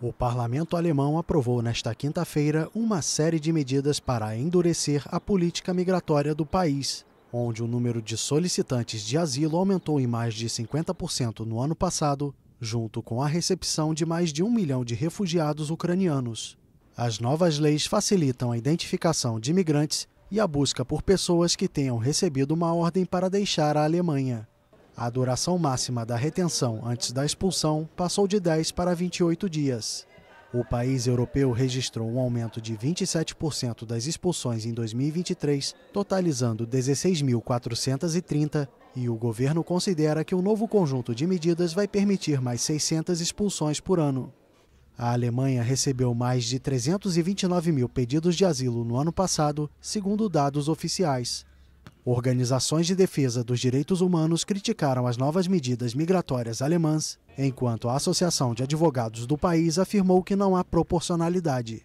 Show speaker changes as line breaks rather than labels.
O parlamento alemão aprovou nesta quinta-feira uma série de medidas para endurecer a política migratória do país, onde o número de solicitantes de asilo aumentou em mais de 50% no ano passado, junto com a recepção de mais de um milhão de refugiados ucranianos. As novas leis facilitam a identificação de imigrantes e a busca por pessoas que tenham recebido uma ordem para deixar a Alemanha. A duração máxima da retenção antes da expulsão passou de 10 para 28 dias. O país europeu registrou um aumento de 27% das expulsões em 2023, totalizando 16.430, e o governo considera que o novo conjunto de medidas vai permitir mais 600 expulsões por ano. A Alemanha recebeu mais de 329 mil pedidos de asilo no ano passado, segundo dados oficiais. Organizações de defesa dos direitos humanos criticaram as novas medidas migratórias alemãs, enquanto a Associação de Advogados do país afirmou que não há proporcionalidade.